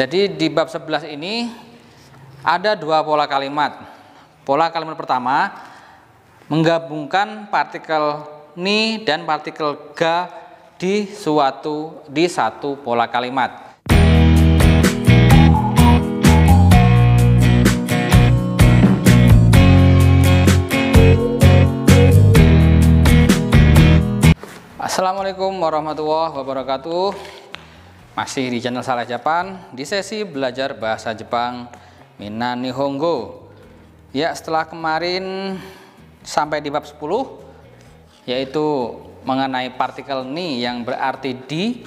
Jadi di bab 11 ini ada dua pola kalimat. Pola kalimat pertama menggabungkan partikel ni dan partikel ga di suatu di satu pola kalimat. Assalamualaikum warahmatullahi wabarakatuh masih di channel Salah Japan, di sesi belajar bahasa Jepang Mina Nihongo. Ya, setelah kemarin sampai di bab 10 yaitu mengenai partikel ni yang berarti di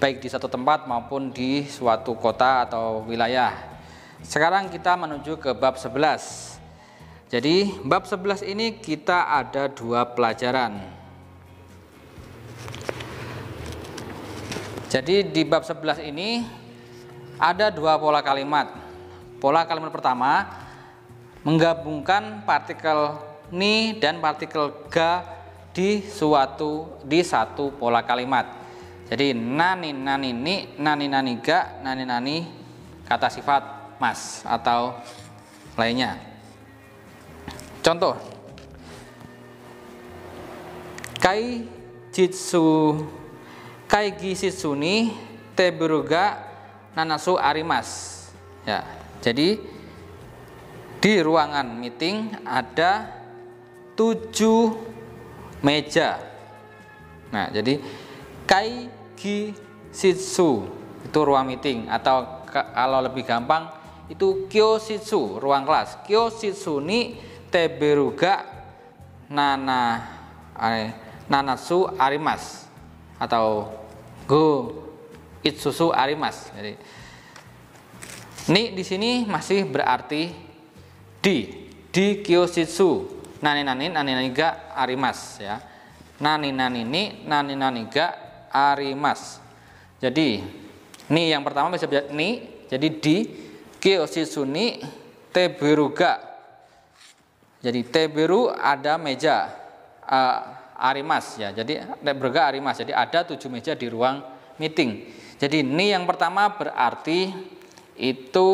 baik di satu tempat maupun di suatu kota atau wilayah. Sekarang kita menuju ke bab 11. Jadi, bab 11 ini kita ada dua pelajaran. Jadi di bab 11 ini ada dua pola kalimat. Pola kalimat pertama menggabungkan partikel ni dan partikel ga di suatu di satu pola kalimat. Jadi nani nani ni, nani nani ga, nani nani kata sifat mas atau lainnya. Contoh Kai jitsu kai gisitsuni teburuga nanasu arimas. Ya, jadi di ruangan meeting ada tujuh meja. Nah, jadi kai gisitsu itu ruang meeting atau kalau lebih gampang itu kyositsu ruang kelas. Kyositsu ni teberuga nana eh, nanatsu arimas atau go it susu arimas. Jadi ni di sini masih berarti di di kyoshitsu nani nani nani nani ga arimas ya nani nani ni nani nani ga arimas jadi ni yang pertama bisa baca ni jadi di kyoshitsu ni teberu ga jadi teberu ada meja Arimas ya. Jadi Berga Arimas. Jadi ada tujuh meja di ruang meeting. Jadi ni yang pertama berarti itu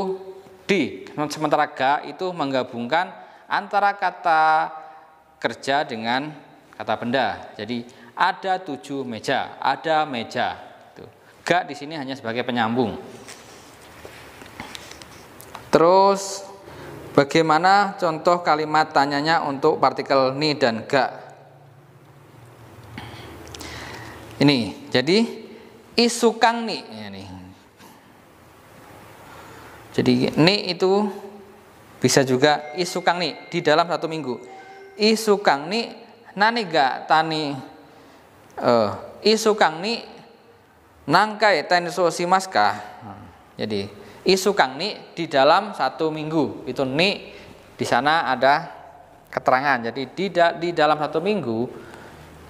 di sementara ga itu menggabungkan antara kata kerja dengan kata benda. Jadi ada tujuh meja, ada meja. Gitu. Ga di sini hanya sebagai penyambung. Terus bagaimana contoh kalimat tanyanya untuk partikel ni dan ga? Ini, jadi isukang ni. Ini. Ya, jadi ni itu bisa juga isukang ni di dalam satu minggu. Isukang ni nani gak tani uh, eh, isukang ni nangkai tenso simaska. Jadi isukang ni di dalam satu minggu itu ni di sana ada keterangan. Jadi di, di dalam satu minggu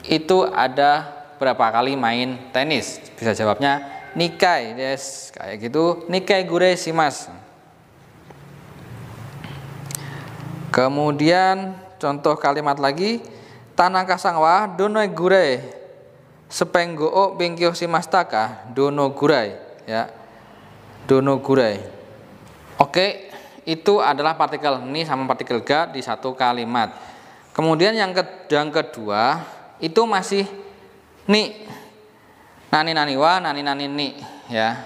itu ada berapa kali main tenis? Bisa jawabnya nikai, yes. Kayak gitu, nikai gure simas. Kemudian contoh kalimat lagi, tanah kasangwa dono gure. Sepenggo o bingkyo simastaka dono gure ya. Dono gure. Oke, itu adalah partikel ni sama partikel ga di satu kalimat. Kemudian yang kedua itu masih ni nani nani wa nani nani ni ya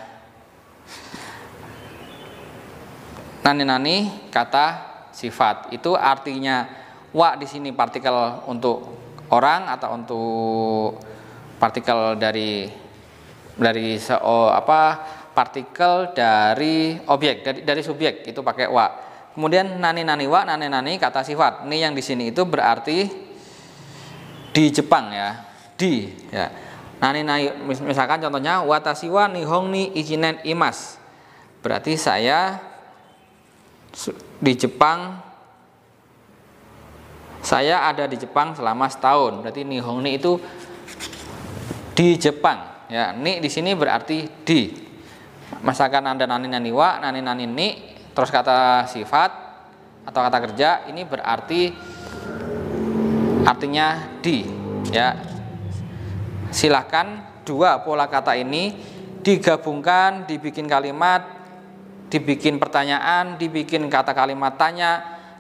nani nani kata sifat itu artinya wa di sini partikel untuk orang atau untuk partikel dari dari se apa partikel dari objek dari dari subjek itu pakai wa kemudian nani nani wa nani nani kata sifat ini yang di sini itu berarti di Jepang ya di ya. Nah ini misalkan contohnya watasiwa nihong ni ichinen imas. Berarti saya di Jepang saya ada di Jepang selama setahun. Berarti nihong ni itu di Jepang. Ya, ni di sini berarti di. Misalkan Anda nani naniwa wa, nani nani ni, terus kata sifat atau kata kerja ini berarti artinya di. Ya, Silahkan dua pola kata ini digabungkan, dibikin kalimat, dibikin pertanyaan, dibikin kata kalimat tanya.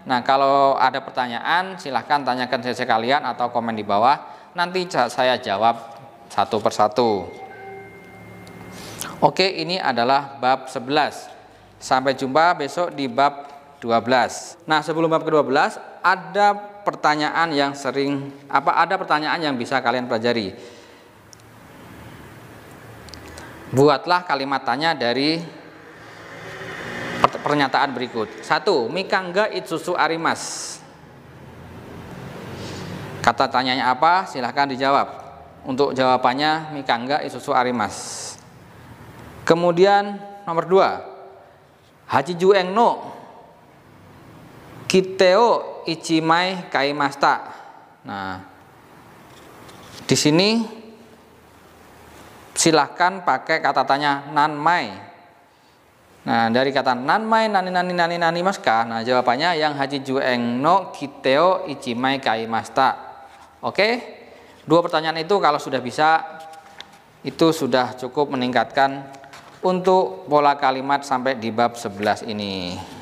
Nah, kalau ada pertanyaan silahkan tanyakan saja kalian atau komen di bawah. Nanti saya jawab satu persatu. Oke, ini adalah bab 11. Sampai jumpa besok di bab 12. Nah, sebelum bab ke-12 ada pertanyaan yang sering apa ada pertanyaan yang bisa kalian pelajari. Buatlah kalimat tanya dari pernyataan berikut. Satu, mikangga itsusu arimas. Kata tanyanya apa? Silahkan dijawab. Untuk jawabannya, mikangga itsusu arimas. Kemudian nomor dua, haji jueng no kiteo ichimai kaimasta. Nah, di sini silahkan pakai kata tanya nan mai. Nah, dari kata nan mai, nani nani nani nani maska. Nah, jawabannya yang haji jueng no kiteo mai kai masta. Oke? Dua pertanyaan itu kalau sudah bisa itu sudah cukup meningkatkan untuk pola kalimat sampai di bab 11 ini.